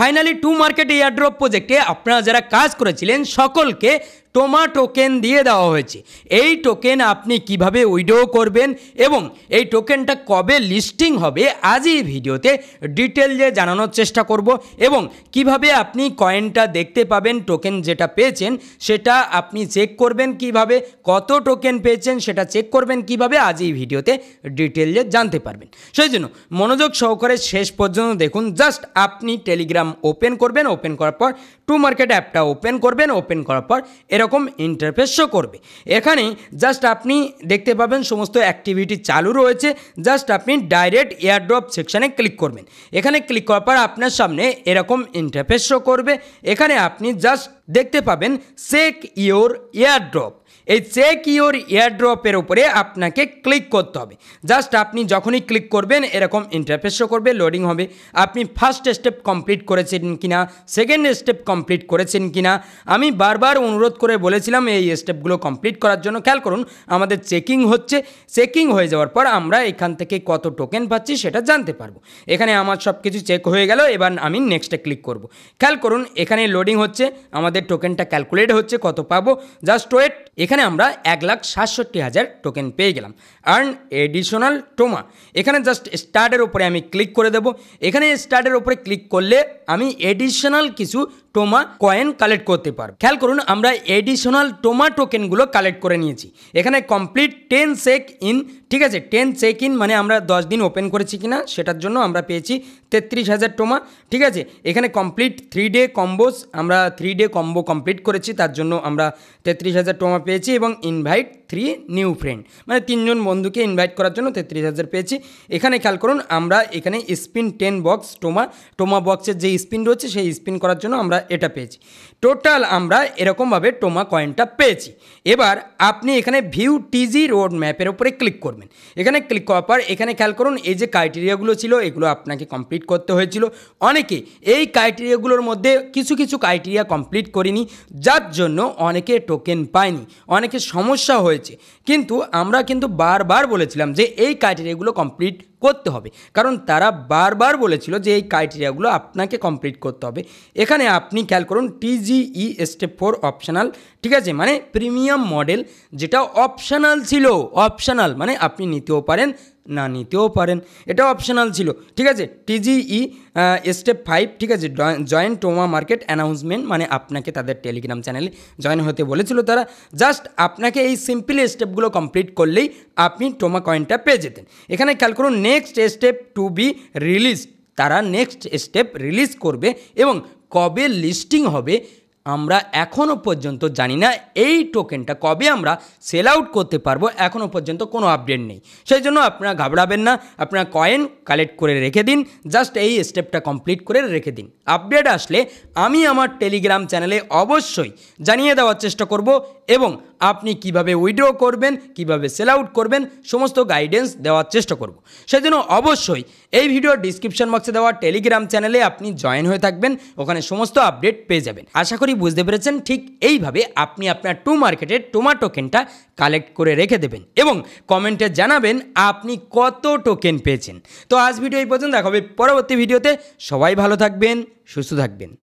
finally to market airdrop প্রজেক্টে আপনারা যারা কাজ করেছিলেন সকলকে টোমা টোকেন দিয়ে দেওয়া হয়েছে এই টোকেন আপনি কিভাবে উইডো করবেন এবং এই টোকেনটা কবে লিস্টিং হবে আজ এই ভিডিওতে দিয়ে জানানোর চেষ্টা করব এবং কিভাবে আপনি কয়েনটা দেখতে পাবেন টোকেন যেটা পেয়েছেন সেটা আপনি চেক করবেন কিভাবে কত টোকেন পেয়েছেন সেটা চেক করবেন কিভাবে আজ এই ভিডিওতে দিয়ে জানতে পারবেন সেই জন্য মনোযোগ সহকারে শেষ পর্যন্ত দেখুন জাস্ট আপনি টেলিগ্রাম ওপেন করবেন ওপেন করার পর টু মার্কেট অ্যাপটা ওপেন করবেন ওপেন করার পর এরকম ইন্টারফেস শো করবে এখানে জাস্ট আপনি দেখতে পাবেন সমস্ত অ্যাক্টিভিটি চালু রয়েছে জাস্ট আপনি ডাইরেক্ট এয়ারড্রপ সেকশানে ক্লিক করবেন এখানে ক্লিক করার পর আপনার সামনে এরকম ইন্টারফেস শো করবে এখানে আপনি জাস্ট দেখতে পাবেন চেক ইয়োর এয়ারড্রপ এই চেক ইয়োর এয়ারড্রপের উপরে আপনাকে ক্লিক করতে হবে জাস্ট আপনি যখনই ক্লিক করবেন এরকম ইন্টারফেস করবে লোডিং হবে আপনি ফার্স্ট স্টেপ কমপ্লিট করেছেন কিনা সেকেন্ড স্টেপ কমপ্লিট করেছেন কিনা আমি বারবার অনুরোধ করে বলেছিলাম এই স্টেপগুলো কমপ্লিট করার জন্য খেয়াল করুন আমাদের চেকিং হচ্ছে চেকিং হয়ে যাওয়ার পর আমরা এখান থেকে কত টোকেন পাচ্ছি সেটা জানতে পারবো এখানে আমার সব কিছু চেক হয়ে গেল এবার আমি নেক্সটে ক্লিক করব খেয়াল করুন এখানে লোডিং হচ্ছে আমাদের আমাদের টোকেনটা ক্যালকুলেট হচ্ছে কত পাবো জাস্ট ওয়েট এখানে আমরা এক লাখ সাতষট্টি হাজার টোকেন পেয়ে গেলাম আর্ন এডিশনাল টোমা এখানে জাস্ট স্টার্টের ওপরে আমি ক্লিক করে দেব এখানে স্টার্টের ওপরে ক্লিক করলে আমি এডিশনাল কিছু টোমা কয়েন কালেক্ট করতে পারবে খেয়াল করুন আমরা এডিশনাল টোমা টোকেনগুলো কালেক্ট করে নিয়েছি এখানে কমপ্লিট টেন সেক ইন ঠিক আছে টেন চেক ইন মানে আমরা দশ দিন ওপেন করেছি কি না সেটার জন্য আমরা পেয়েছি তেত্রিশ হাজার টোমা ঠিক আছে এখানে কমপ্লিট থ্রি ডে কম্বোস আমরা থ্রি ডে কম্বো কমপ্লিট করেছি তার জন্য আমরা তেত্রিশ হাজার টোমা পেয়েছি এবং ইনভাইট থ্রি নিউ ফ্রেন্ড মানে তিনজন বন্ধুকে ইনভাইট করার জন্য তেত্রিশ হাজার পেয়েছি এখানে খেয়াল করুন আমরা এখানে স্পিন টেন বক্স টোমা টোমা বক্সের যে স্পিন রয়েছে সেই স্পিন করার জন্য আমরা এটা পেয়েছি টোটাল আমরা এরকমভাবে টোমা কয়েনটা পেয়েছি এবার আপনি এখানে ভিউ টিজি রোড ম্যাপের ওপরে ক্লিক করবেন এখানে ক্লিক করার পর এখানে খেয়াল করুন এই যে ক্রাইটেরিয়াগুলো ছিল এগুলো আপনাকে কমপ্লিট করতে হয়েছিল অনেকে এই ক্রাইটেরিয়াগুলোর মধ্যে কিছু কিছু ক্রাইটেরিয়া কমপ্লিট করিনি যার জন্য অনেকে টোকেন পায়নি অনেকে সমস্যা হয়েছে রয়েছে কিন্তু আমরা কিন্তু বারবার বলেছিলাম যে এই ক্রাইটেরিয়াগুলো কমপ্লিট করতে হবে কারণ তারা বারবার বলেছিল যে এই ক্রাইটেরিয়াগুলো আপনাকে কমপ্লিট করতে হবে এখানে আপনি খেয়াল করুন টিজিই স্টেপ ফোর অপশানাল ঠিক আছে মানে প্রিমিয়াম মডেল যেটা অপশানাল ছিল অপশানাল মানে আপনি নিতেও পারেন না নিতেও পারেন এটা অপশানাল ছিল ঠিক আছে টিজিই স্টেপ ফাইভ ঠিক আছে জয়েন্ট টোমা মার্কেট অ্যানাউন্সমেন্ট মানে আপনাকে তাদের টেলিগ্রাম চ্যানেলে জয়েন হতে বলেছিল তারা জাস্ট আপনাকে এই সিম্পল স্টেপগুলো কমপ্লিট করলেই আপনি টোমা কয়েনটা পেয়ে যেতেন এখানে খেয়াল করুন next step to be release তারা নেক্সট স্টেপ রিলিজ করবে এবং কবে লিস্টিং হবে আমরা এখনও পর্যন্ত জানি না এই টোকেনটা কবে আমরা সেল আউট করতে পারবো এখনও পর্যন্ত কোনো আপডেট নেই সেই জন্য আপনারা ঘাবড়াবেন না আপনারা কয়েন কালেক্ট করে রেখে দিন জাস্ট এই স্টেপটা কমপ্লিট করে রেখে দিন আপডেট আসলে আমি আমার টেলিগ্রাম চ্যানেলে অবশ্যই জানিয়ে দেওয়ার চেষ্টা করব এবং আপনি কিভাবে উইড্রো করবেন কিভাবে সেল আউট করবেন সমস্ত গাইডেন্স দেওয়ার চেষ্টা করব সেজন্য অবশ্যই এই ভিডিও ডিসক্রিপশন বক্সে দেওয়া টেলিগ্রাম চ্যানেলে আপনি জয়েন হয়ে থাকবেন ওখানে সমস্ত আপডেট পেয়ে যাবেন আশা করি বুঝতে পেরেছেন ঠিক এইভাবে আপনি আপনার টু মার্কেটের টোমা টোকেনটা কালেক্ট করে রেখে দেবেন এবং কমেন্টে জানাবেন আপনি কত টোকেন পেয়েছেন তো আজ ভিডিও এই পর্যন্ত দেখাবে পরবর্তী ভিডিওতে সবাই ভালো থাকবেন সুস্থ থাকবেন